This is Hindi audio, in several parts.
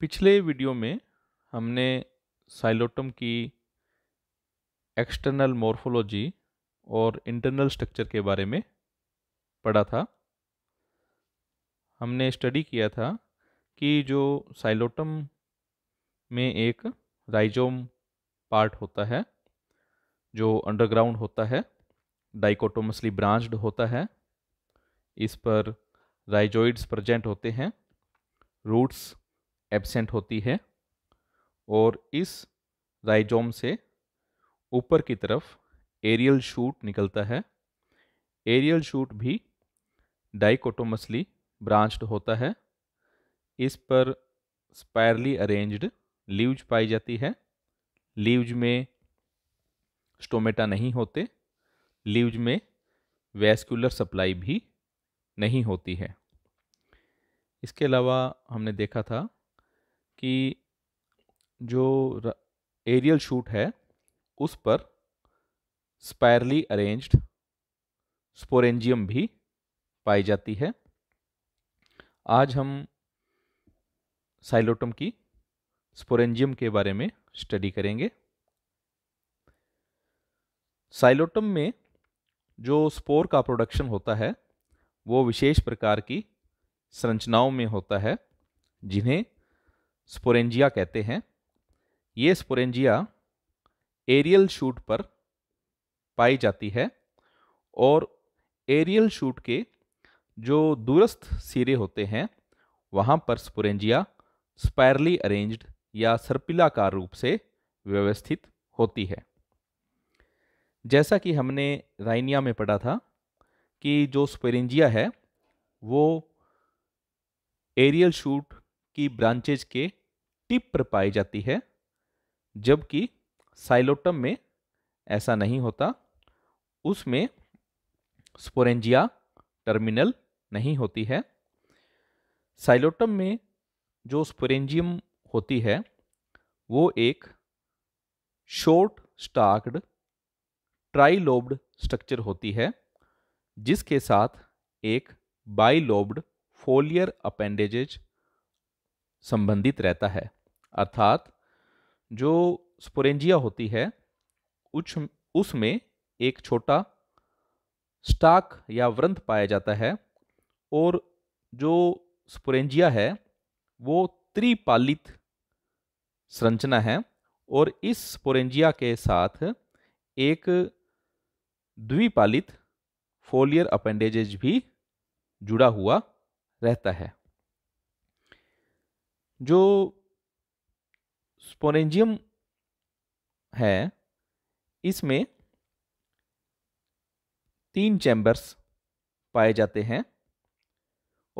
पिछले वीडियो में हमने साइलोटम की एक्सटर्नल मॉर्फोलॉजी और इंटरनल स्ट्रक्चर के बारे में पढ़ा था हमने स्टडी किया था कि जो साइलोटम में एक राइजोम पार्ट होता है जो अंडरग्राउंड होता है डाइकोटोमसली ब्रांच्ड होता है इस पर राइजोइड्स प्रेजेंट होते हैं रूट्स एबसेंट होती है और इस राइजोम से ऊपर की तरफ एरियल शूट निकलता है एरियल शूट भी डाइकोटोमसली ब्रांच्ड होता है इस पर स्पायरली अरेंज्ड लीव्स पाई जाती है लीव्स में स्टोमेटा नहीं होते लीव्स में वैस्कुलर सप्लाई भी नहीं होती है इसके अलावा हमने देखा था कि जो एरियल शूट है उस पर स्पायरली अरेंज्ड स्पोरेंजियम भी पाई जाती है आज हम साइलोटम की स्पोरेंजियम के बारे में स्टडी करेंगे साइलोटम में जो स्पोर का प्रोडक्शन होता है वो विशेष प्रकार की संरचनाओं में होता है जिन्हें स्पोरेंजिया कहते हैं ये स्पोरेंजिया एरियल शूट पर पाई जाती है और एरियल शूट के जो दूरस्थ सिरे होते हैं वहाँ पर स्पोरेंजिया स्पायरली अरेंज्ड या सर्पिलाकार रूप से व्यवस्थित होती है जैसा कि हमने राइनिया में पढ़ा था कि जो स्पोरेंजिया है वो एरियल शूट की ब्रांचेज के टिप पर पाई जाती है जबकि साइलोटम में ऐसा नहीं होता उसमें स्पोरेंजिया टर्मिनल नहीं होती है साइलोटम में जो स्पोरेंजियम होती है वो एक शॉर्ट स्टार्कड ट्राइलोब्ड स्ट्रक्चर होती है जिसके साथ एक बाइलोब्ड फोलियर अपेंडेजेज संबंधित रहता है अर्थात जो स्पोरेंजिया होती है उच्च उसमें एक छोटा स्टाक या व्रंथ पाया जाता है और जो स्पोरेंजिया है वो त्रिपालित संरचना है और इस स्पोरेंजिया के साथ एक द्विपालित फोलियर अपेंडेजेज भी जुड़ा हुआ रहता है जो स्पोरेंजियम है इसमें तीन चैम्बर्स पाए जाते हैं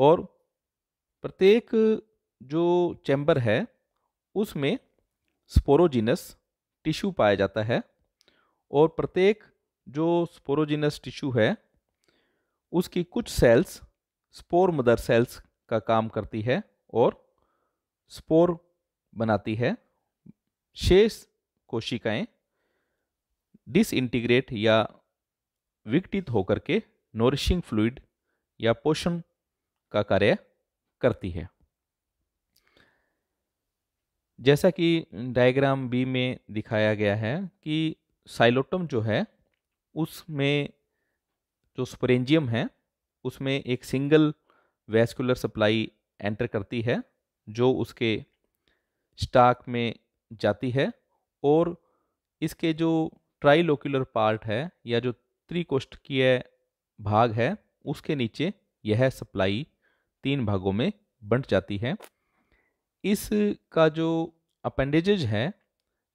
और प्रत्येक जो चैम्बर है उसमें स्पोरोजिनस टिश्यू पाया जाता है और प्रत्येक जो स्पोरोजिनस टिश्यू है उसकी कुछ सेल्स स्पोर मदर सेल्स का काम करती है और स्पोर बनाती है शेष कोशिकाएं डिसइंटीग्रेट या विकटित होकर के नोरिशिंग फ्लूड या पोषण का कार्य करती है जैसा कि डायग्राम बी में दिखाया गया है कि साइलोटम जो है उसमें जो स्परेंजियम है उसमें एक सिंगल वेस्कुलर सप्लाई एंटर करती है जो उसके स्टाक में जाती है और इसके जो ट्राइलोक्यूलर पार्ट है या जो त्रिकोष्ठकीय भाग है उसके नीचे यह सप्लाई तीन भागों में बंट जाती है इसका जो अपेंडेजेज है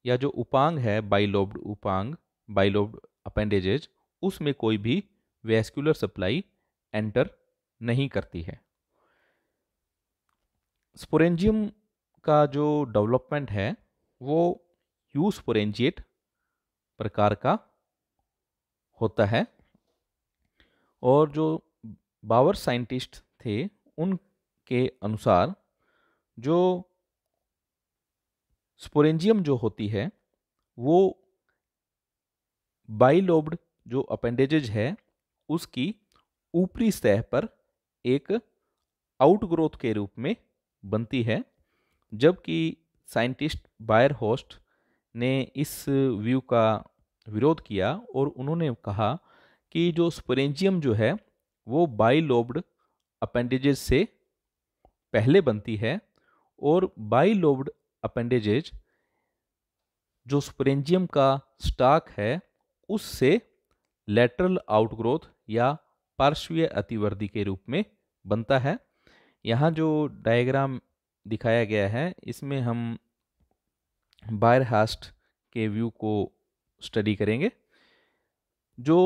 या जो उपांग है बाइलोब्ड उपांग बाइलोब्ड अपेंडेजेज उसमें कोई भी वेस्कुलर सप्लाई एंटर नहीं करती है स्पोरेंजियम का जो डेवलपमेंट है वो यूसपोरेंजिएट प्रकार का होता है और जो बावर साइंटिस्ट थे उनके अनुसार जो स्पोरेंजियम जो होती है वो बाइलोब्ड जो अपेंडेजेज है उसकी ऊपरी सतह पर एक आउटग्रोथ के रूप में बनती है जबकि साइंटिस्ट बायर होस्ट ने इस व्यू का विरोध किया और उन्होंने कहा कि जो स्परेंजियम जो है वो बाईलोब्ड अपेंडेजेज से पहले बनती है और बाईलोब्ड अपेंडेजेज जो स्परेंजियम का स्टाक है उससे लेटरल आउटग्रोथ या पार्श्वीय अतिवर्दी के रूप में बनता है यहाँ जो डायग्राम दिखाया गया है इसमें हम बायर हास्ट के व्यू को स्टडी करेंगे जो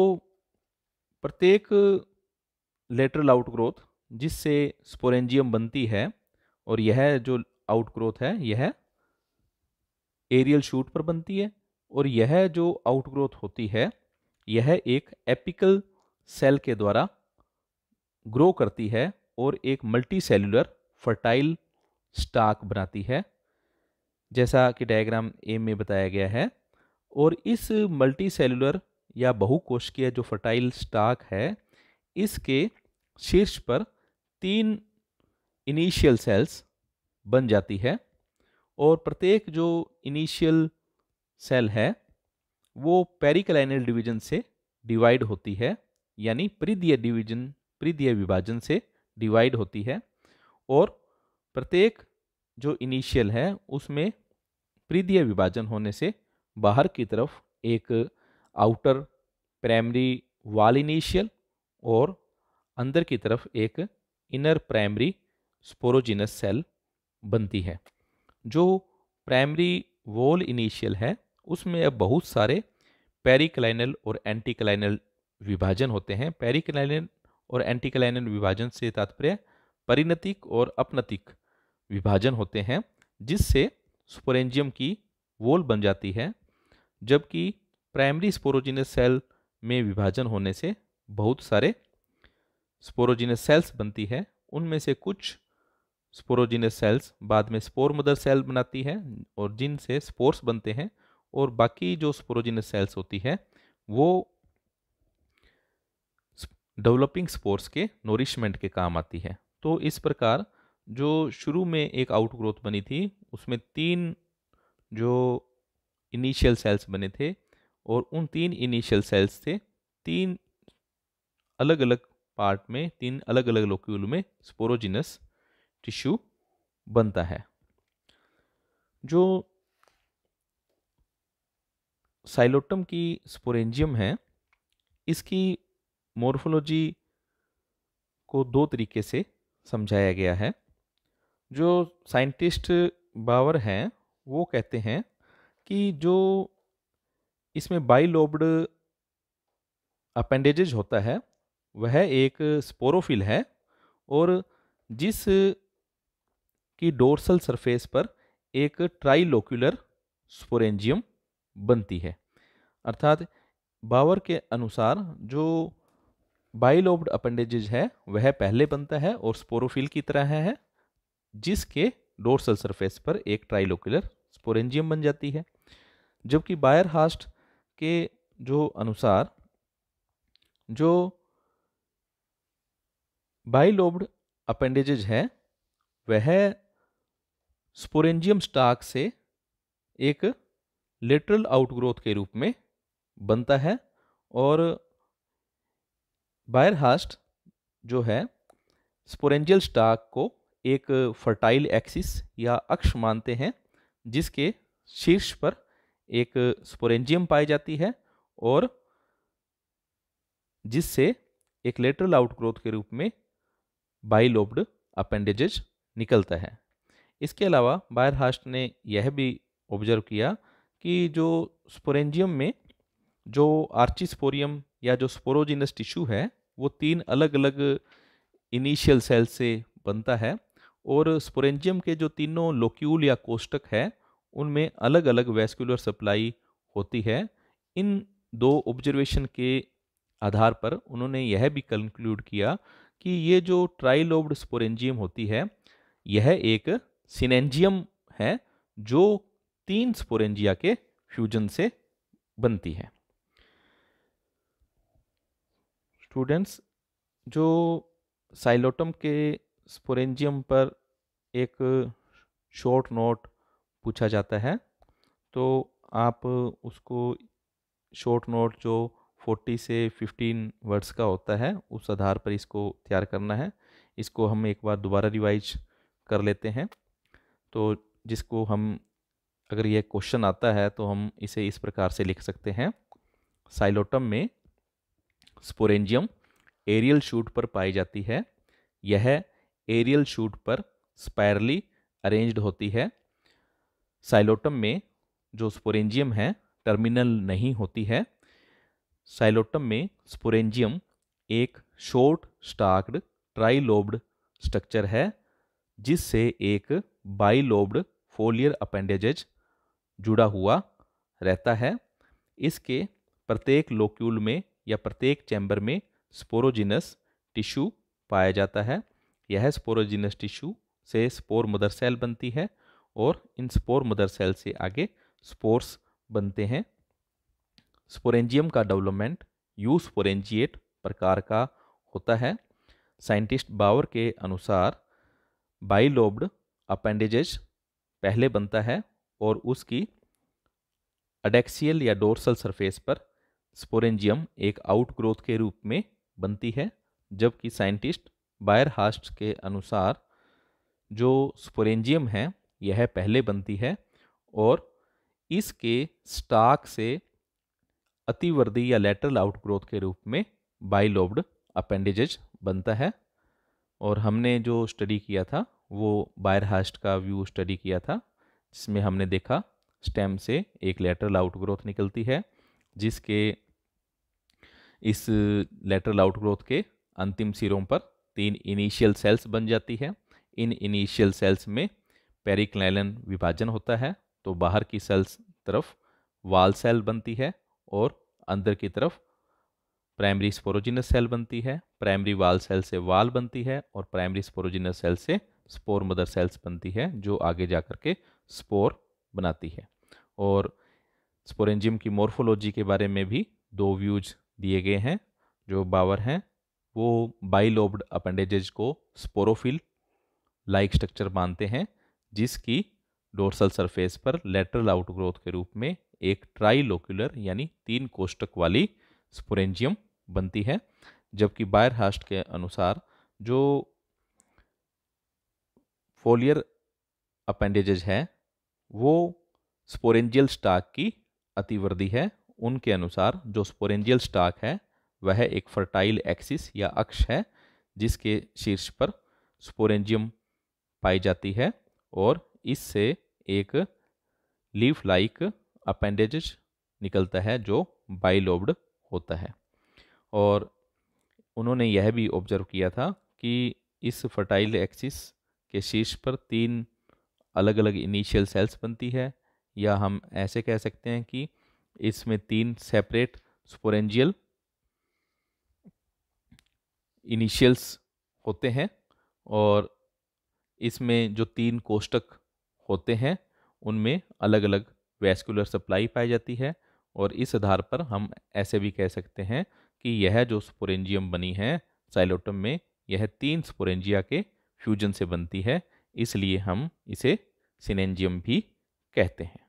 प्रत्येक लेटरल आउटग्रोथ जिससे स्पोरेंजियम बनती है और यह जो आउटग्रोथ है यह एरियल शूट पर बनती है और यह जो आउटग्रोथ होती है यह एक एपिकल सेल के द्वारा ग्रो करती है और एक मल्टी सेलुलर फर्टाइल स्टाक बनाती है जैसा कि डायग्राम ए में बताया गया है और इस मल्टी सेलुलर या बहुकोशिकीय जो फर्टाइल स्टाक है इसके शीर्ष पर तीन इनिशियल सेल्स बन जाती है और प्रत्येक जो इनिशियल सेल है वो पेरिकलाइनल डिवीजन से डिवाइड होती है यानी परिधीय डिवीजन प्रिदीय विभाजन से डिवाइड होती है और प्रत्येक जो इनिशियल है उसमें प्रीदीय विभाजन होने से बाहर की तरफ एक आउटर प्राइमरी वाल इनिशियल और अंदर की तरफ एक इनर प्राइमरी स्पोरोजिनस सेल बनती है जो प्राइमरी वॉल इनिशियल है उसमें अब बहुत सारे पेरिकलाइनल और एंटीकलाइनल विभाजन होते हैं पेरिकलाइनल और एंटीकलाइनल विभाजन से तात्पर्य परिणतिक और अपनतिक विभाजन होते हैं जिससे स्पोरेंजियम की वोल बन जाती है जबकि प्राइमरी स्पोरोजिनस सेल में विभाजन होने से बहुत सारे स्पोरोजिनस सेल्स बनती है उनमें से कुछ स्पोरोजिनस सेल्स बाद में स्पोर मदर सेल बनाती है और जिनसे स्पोर्स बनते हैं और बाकी जो स्पोरोजिनस सेल्स होती है वो डेवलपिंग स्पोर्स के नोरिशमेंट के काम आती है तो इस प्रकार जो शुरू में एक आउट ग्रोथ बनी थी उसमें तीन जो इनिशियल सेल्स बने थे और उन तीन इनिशियल सेल्स से तीन अलग अलग पार्ट में तीन अलग अलग लोक्यूल में स्पोरोजिनस टिश्यू बनता है जो साइलोटम की स्पोरेंजियम है इसकी मोर्फोलॉजी को दो तरीके से समझाया गया है जो साइंटिस्ट बावर हैं वो कहते हैं कि जो इसमें बाइलोब्ड अपेंडेजेज होता है वह एक स्पोरोफिल है और जिस की डोर्सल सरफेस पर एक ट्राइलोक्यूलर स्पोरेंजियम बनती है अर्थात बावर के अनुसार जो बाइलोब्ड अपेंडेजेज है वह पहले बनता है और स्पोरोफिल की तरह है जिसके डोर्सल सरफेस पर एक ट्राइलोकुलर स्पोरेंजियम बन जाती है जबकि बायर हास्ट के जो अनुसार जो बाइलोब्ड अपेंडेजेज हैं वह स्पोरेंजियम स्टाक से एक लेटरल आउटग्रोथ के रूप में बनता है और बायर हास्ट जो है स्पोरेंजियल स्टाक को एक फर्टाइल एक्सिस या अक्ष मानते हैं जिसके शीर्ष पर एक स्पोरेंजियम पाई जाती है और जिससे एक लेटरल आउटग्रोथ के रूप में बाइलोब्ड अपेंडेजेज निकलता है इसके अलावा बायरहास्ट ने यह भी ऑब्जर्व किया कि जो स्पोरेंजियम में जो आर्चिस्पोरियम या जो स्पोरोजिनस टिश्यू है वो तीन अलग अलग इनिशियल सेल से बनता है और स्पोरेंजियम के जो तीनों लोक्यूल या कोष्टक है उनमें अलग अलग वैस्कुलर सप्लाई होती है इन दो ऑब्जर्वेशन के आधार पर उन्होंने यह भी कंक्लूड किया कि ये जो ट्राइलोब्ड स्पोरेंजियम होती है यह एक सिनेंजियम है जो तीन स्पोरेंजिया के फ्यूजन से बनती है स्टूडेंट्स जो साइलोटम के स्पोरेंजियम पर एक शॉर्ट नोट पूछा जाता है तो आप उसको शॉर्ट नोट जो 40 से 15 वर्ड्स का होता है उस आधार पर इसको तैयार करना है इसको हम एक बार दोबारा रिवाइज कर लेते हैं तो जिसको हम अगर यह क्वेश्चन आता है तो हम इसे इस प्रकार से लिख सकते हैं साइलोटम में स्पोरेंजियम एरियल शूट पर पाई जाती है यह एरियल शूट पर स्पायरली अरेंज्ड होती है साइलोटम में जो स्पोरेंजियम है टर्मिनल नहीं होती है साइलोटम में स्पोरेंजियम एक शॉर्ट स्टार्क्ड ट्राइलोब्ड स्ट्रक्चर है जिससे एक बाईलोब्ड फोलियर अपेंडेजेज जुड़ा हुआ रहता है इसके प्रत्येक लोक्यूल में या प्रत्येक चैम्बर में स्पोरोजिनस टिश्यू पाया जाता है यह स्पोरोजिनस टिश्यू से स्पोर मदर सेल बनती है और इन स्पोर मदर सेल से आगे स्पोर्स बनते हैं स्पोरेंजियम का डेवलपमेंट यू स्पोरेंजिएट प्रकार का होता है साइंटिस्ट बावर के अनुसार बाइलोब्ड अपेंडेजेज पहले बनता है और उसकी अडेक्सियल या डोर्सल सरफेस पर स्पोरेंजियम एक आउटग्रोथ के रूप में बनती है जबकि साइंटिस्ट बायर हास्ट के अनुसार जो स्पोरेंजियम है यह पहले बनती है और इसके स्टाक से अतिवर्दी या लेटरल आउटग्रोथ के रूप में बाइलोब्ड अपेंडेजेज बनता है और हमने जो स्टडी किया था वो बायरहास्ट का व्यू स्टडी किया था जिसमें हमने देखा स्टेम से एक लेटरल आउटग्रोथ निकलती है जिसके इस लेटरल आउटग्रोथ के अंतिम सिरों पर तीन इनिशियल सेल्स बन जाती है इन इनिशियल सेल्स में पेरिक्लाइलन विभाजन होता है तो बाहर की सेल्स तरफ वाल सेल बनती है और अंदर की तरफ प्राइमरी स्पोरोजिनस सेल बनती है प्राइमरी वाल सेल से वाल बनती है और प्राइमरी स्पोरोजिनस सेल से स्पोर मदर सेल्स बनती है जो आगे जा के स्पोर बनाती है और स्पोरेंजियम की मोर्फोलॉजी के बारे में भी दो व्यूज दिए गए हैं जो बावर हैं वो बाइलोब्ड अपेंडेजेज को स्पोरोफिल लाइक स्ट्रक्चर मानते हैं जिसकी डोर्सल सरफेस पर लेटरल आउटग्रोथ के रूप में एक ट्राइलोक्युलर यानी तीन कोष्टक वाली स्पोरेंजियम बनती है जबकि बायर हास्ट के अनुसार जो फोलियर अपेंडेजेज है वो स्पोरेंजियल स्टाक की अतिवृद्धि है उनके अनुसार जो स्पोरेंजियल स्टाक है वह एक फर्टाइल एक्सिस या अक्ष है जिसके शीर्ष पर स्पोरेंजियम पाई जाती है और इससे एक लीफ लाइक अपेंडेज निकलता है जो बाइलोब्ड होता है और उन्होंने यह भी ऑब्जर्व किया था कि इस फर्टाइल एक्सिस के शीर्ष पर तीन अलग अलग इनिशियल सेल्स बनती है या हम ऐसे कह सकते हैं कि इसमें तीन सेपरेट स्पोरेंजियल इनिशियल्स होते हैं और इसमें जो तीन कोष्टक होते हैं उनमें अलग अलग वैस्कुलर सप्लाई पाई जाती है और इस आधार पर हम ऐसे भी कह सकते हैं कि यह जो स्पोरेंजियम बनी है साइलोटम में यह तीन स्पोरेंजिया के फ्यूजन से बनती है इसलिए हम इसे सिनेंजियम भी कहते हैं